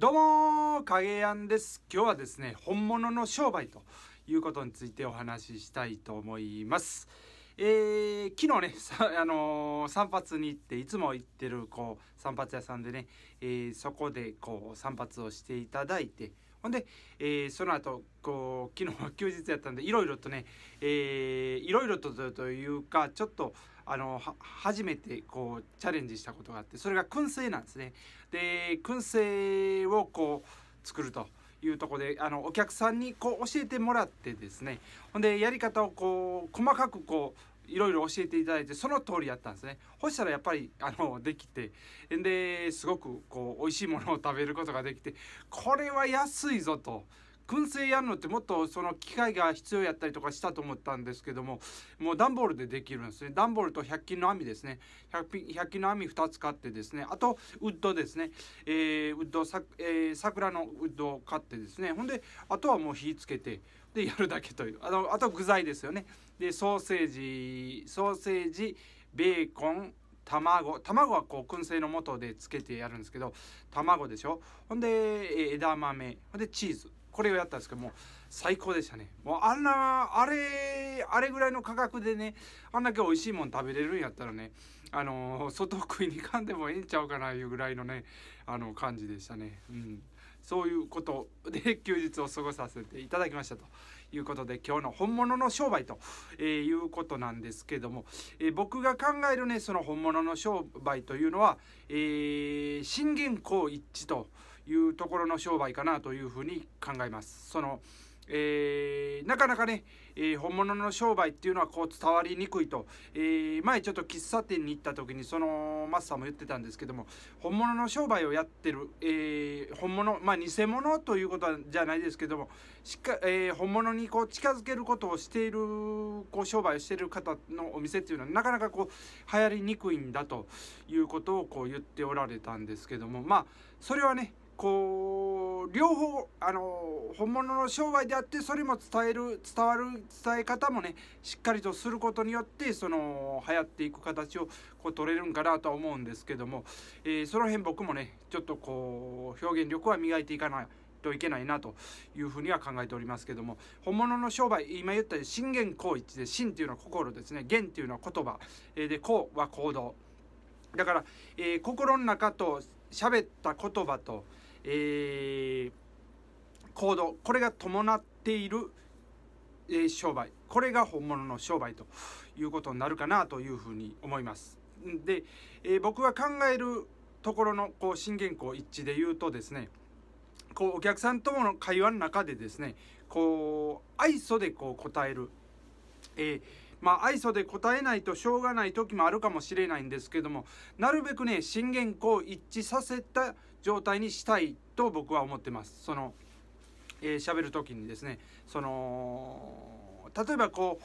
どうも影やんです今日はですね本物の商売ということについてお話ししたいと思いますえー、昨日ね さ、あのー、散髪に行っていつも行ってるこう散髪屋さんでね、えー、そこでこう散髪をしていただいてほんで、えー、その後こう昨日は休日やったんでいろいろとね、えー、いろいろとというかちょっとあの初めてこうチャレンジしたことがあってそれが燻製なんですね。で燻製をこう作るというとこであのお客さんにこう教えてもらってですねほんでやり方をこう細かくこういろいろ教えていただいてその通りやったんですねそしたらやっぱりあのできてですごくこう美味しいものを食べることができてこれは安いぞと燻製やるのってもっとその機械が必要やったりとかしたと思ったんですけどももう段ボールでできるんですね段ボールと100均の網ですね 100, 100均の網2つ買ってですねあとウッドですね、えー、ウッドさ、えー、桜のウッドを買ってですねほんであとはもう火つけてでやるだけというあのあと具材ですよねでソーセージソーセージベーコン卵卵はこう燻製の素でつけてやるんですけど卵でしょほんで枝豆ほんでチーズこれをやったんですけども最高でしたねもうあんなあれあれぐらいの価格でねあんだけ美味しいもん食べれるんやったらねあの外食いにかんでもええんちゃうかないうぐらいのねあの感じでしたねうんそういうことで休日を過ごさせていただきましたということで今日の本物の商売と、えいうことなんですけども、え僕が考えるねその本物の商売というのは、え信玄公一致と。いうところの商売かなというふうに考えます。そのえー、なかなかね、えー、本物の商売っていうのはこう伝わりにくいと、えー、前ちょっと喫茶店に行った時にそのマスターも言ってたんですけども本物の商売をやってる、え本物まあ偽物ということじゃないですけどもしっか、え本物にこう近づけることをしているこう商売をしている方のお店っていうのはなかなかこう流行りにくいんだということをこう言っておられたんですけどもまあそれはねこう両方あの本物の商売であってそれも伝える伝わる伝え方もねしっかりとすることによってその流行っていく形をこう取れるんかなとは思うんですけども、えー、その辺僕もねちょっとこう表現力は磨いていかないといけないなというふうには考えておりますけども本物の商売今言った信玄光一で信というのは心ですね言っていうのは言葉で行は行動だから、えー、心の中と喋った言葉と、えー、行動これが伴っている、えー、商売これが本物の商売ということになるかなというふうに思います。で、えー、僕が考えるところのこう信玄公一致で言うとですねこうお客さんとの会話の中でですねこう愛想でこう答える、えー、まあ愛想で答えないとしょうがない時もあるかもしれないんですけどもなるべくね信玄公一致させた状態にしたいと僕は思ってます。そのえー、喋る時にですねその例えばこう、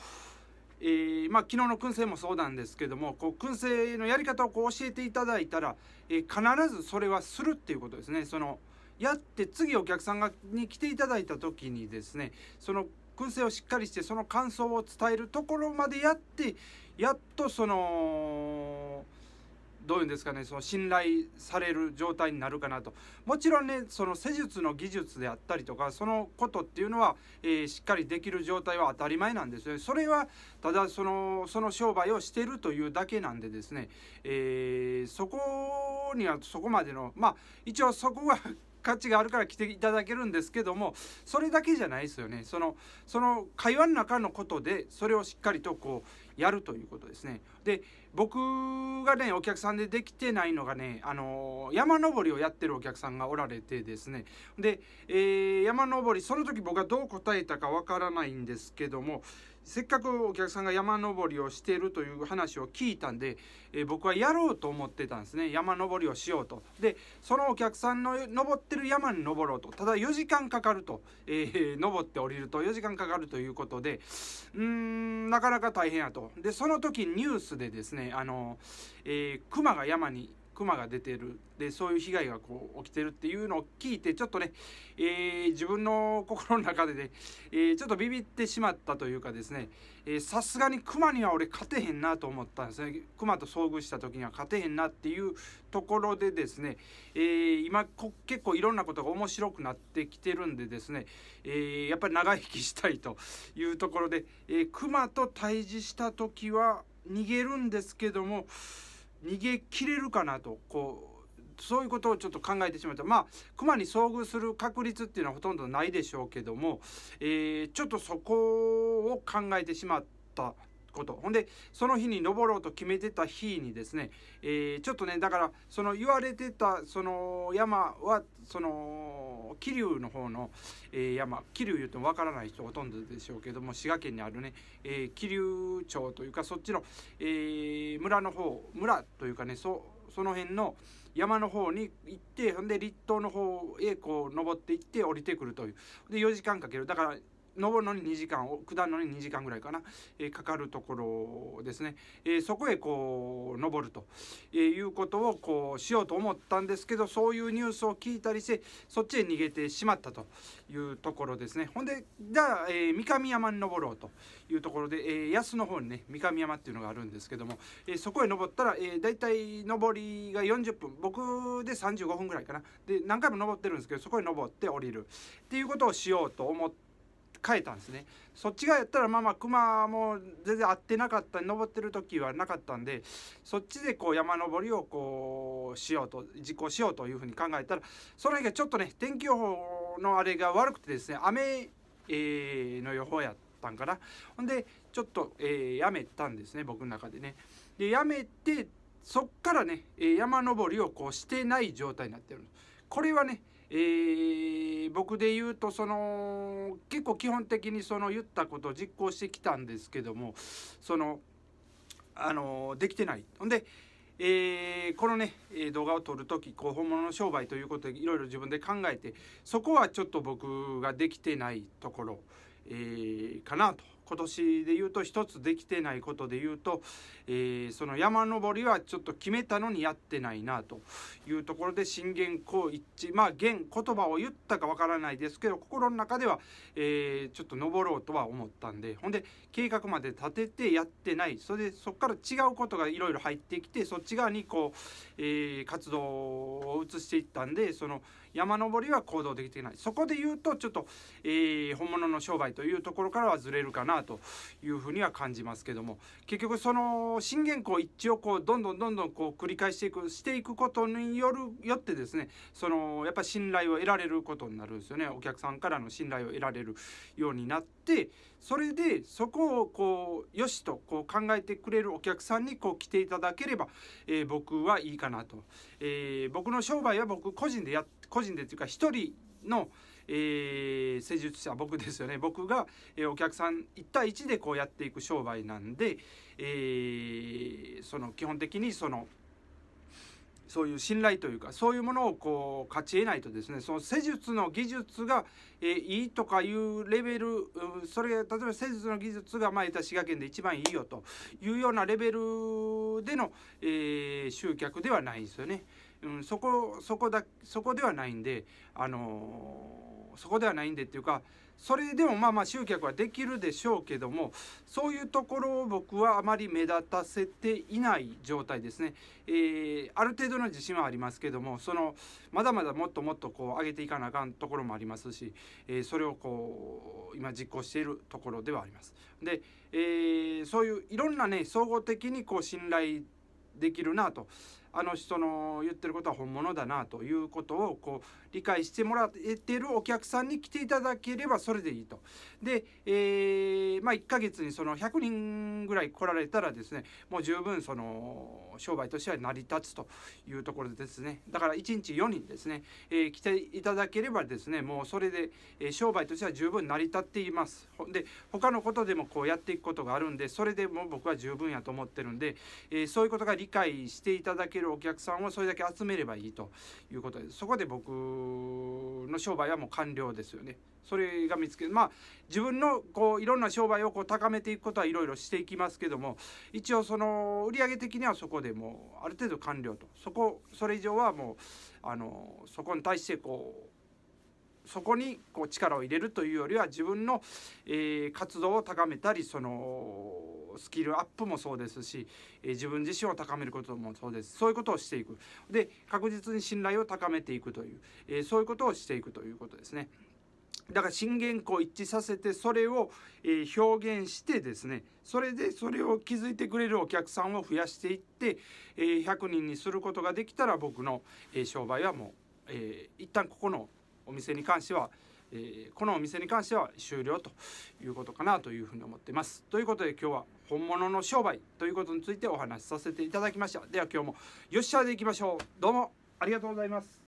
えー、まあ、昨日の燻製もそうなんですけどもこう燻製のやり方をこう教えていただいたら、えー、必ずそれはするっていうことですね。そのやって次お客さんがに来ていただいた時にですねその燻製をしっかりしてその感想を伝えるところまでやってやっとそのどういうんですかねその信頼される状態になるかなともちろんねその施術の技術であったりとかそのことっていうのは、えー、しっかりできる状態は当たり前なんですねそれはただそのその商売をしてるというだけなんでですね、えー、そこにはそこまでのまあ一応そこが 価値があるから来ていただけるんですけどもそれだけじゃないですよねそのその会話の中のことでそれをしっかりとこう、やるということですね。で僕がねお客さんでできてないのがね、あの山登りをやってるお客さんがおられてですねで、えー、山登りその時僕がどう答えたかわからないんですけどもせっかくお客さんが山登りをしてるという話を聞いたんで、えー、僕はやろうと思ってたんですね山登りをしようとでそのお客さんの登ってる山に登ろうとただ4時間かかると、えー、登って降りると4時間かかるということでうーんなかなか大変やとでその時ニュースでですねあの、えー、熊が山に熊が出てるでそういう被害がこう起きてるっていうのを聞いてちょっとね、えー、自分の心の中でね、えー、ちょっとビビってしまったというかですねさすがにクマには俺勝てへんなと思ったんですねクマと遭遇した時には勝てへんなっていうところでですね、えー、今結構いろんなことが面白くなってきてるんでですね、えやっぱり長生きしたいというところで、えー、クマと対峙した時は逃げるんですけども逃げ切れるかなとこうそういうことをちょっと考えてしまったまあ熊に遭遇する確率っていうのはほとんどないでしょうけども、えー、ちょっとそこを考えてしまったことほんでその日に登ろうと決めてた日にですね、えー、ちょっとねだからその言われてたその山はその桐生の方の、えー、山桐生言ってもわからない人ほとんどでしょうけども滋賀県にあるね、えー、桐生町というかそっちの、えー、村の方村というかねそその辺の山の方に行ってほんで立東の方へこう登っていって降りてくるというで4時間かけるだから登るのに2時間下るのに2時間ぐらいかな、えー、かかるところですね、えー、そこへこう登ると、えー、いうことをこうしようと思ったんですけどそういうニュースを聞いたりしてそっちへ逃げてしまったというところですねほんでじゃあ、え三上山に登ろうというところで、え安の方にね三上山っていうのがあるんですけども、えそこへ登ったら、えー、大体登りが40分僕で35分ぐらいかなで何回も登ってるんですけどそこへ登って降りるっていうことをしようと思って変えたんですねそっちがやったらまあまあ熊も全然合ってなかった登ってる時はなかったんでそっちでこう山登りをこうしようと実行しようというふうに考えたらその日がちょっとね天気予報のあれが悪くてですね雨、えー、の予報やったんかなほんでちょっと、えー、やめたんですね僕の中でね。でやめてそっからね山登りをこうしてない状態になってるこれはねえー、僕で言うとその結構基本的にその言ったことを実行してきたんですけどもそのあのできてないほんで、えー、このね動画を撮る時こう本物の商売ということでいろいろ自分で考えてそこはちょっと僕ができてないところ、えー、かなと今年で言うと一つできてないことで言うと、えー、その山登りはちょっと決めたのにやってないなというところで震源公一致まあ現言葉を言ったかわからないですけど心の中では、えー、ちょっと登ろうとは思ったんでほんで計画まで立ててやってないそれでそこから違うことがいろいろ入ってきてそっち側にこう、えー、活動を移していったんでその。山登りは行動できていないそこで言うとちょっと、えー、本物の商売というところからはずれるかなというふうには感じますけども結局その信玄公一致をこうどんどんどんどんこう繰り返していくしていくことによるよってですねそのやっぱ信頼を得られることになるんですよねお客さんからの信頼を得られるようになってそれでそこをこうよしとこう考えてくれるお客さんにこう来ていただければ、えー、僕はいいかなと、えー、僕の商売は僕個人でやって個人でというか一人の、えー、施術者僕ですよね僕が、えー、お客さん1対1でこうやっていく商売なんで、えー、その基本的にそのそういう信頼というかそういうものをこう勝ち得ないとですねその施術の技術が、えー、いいとかいうレベルそれ例えば施術の技術が前あた滋賀県で一番いいよというようなレベルでの、えー、集客ではないんですよね。うん、そこそこだそこではないんであのー、そこではないんでっていうかそれでもまあまあ集客はできるでしょうけどもそういうところを僕はあまり目立たせていない状態ですね、えー、ある程度の自信はありますけどもそのまだまだもっともっとこう上げていかなあかんところもありますし、えー、それをこう今実行しているところではあります。で、えー、そういういろんなね総合的にこう信頼できるなと。あの人の言ってることは本物だなということをこう理解してもらってるお客さんに来ていただければそれでいいと。で、えー、まあ、1ヶ月にその100人ぐらい来られたらですねもう十分その商売としては成り立つというところですねだから1日4人ですね、えー、来ていただければですねもうそれで、え商売としては十分成り立っています。で他のことでもこうやっていくことがあるんでそれでも僕は十分やと思ってるんで、えー、そういうことが理解していただけるるお客さんをそれだけ集めればいいということでそこで僕の商売はもう完了ですよね。それが見つけまあ自分のこういろんな商売をこう高めていくことはいろいろしていきますけども一応その売上的にはそこでもうある程度完了とそこそれ以上はもうあのそこに対してこうそこにこう力を入れるというよりは自分の、えー、活動を高めたりそのスキルアップもそうですし、えー、自分自身を高めることもそうですそういうことをしていくで確実に信頼を高めていくという、えー、そういうことをしていくということですね。だから信玄公一致させてそれを、えー、表現してですねそれでそれを気づいてくれるお客さんを増やしていって、えー、100人にすることができたら僕の、えー、商売はもう、えー、一旦ここのお店に関しては、えー、このお店に関しては終了ということかなというふうに思っています。ということで今日は本物の商売ということについてお話しさせていただきました。では今日もよっしゃーでいきましょう。どうもありがとうございます。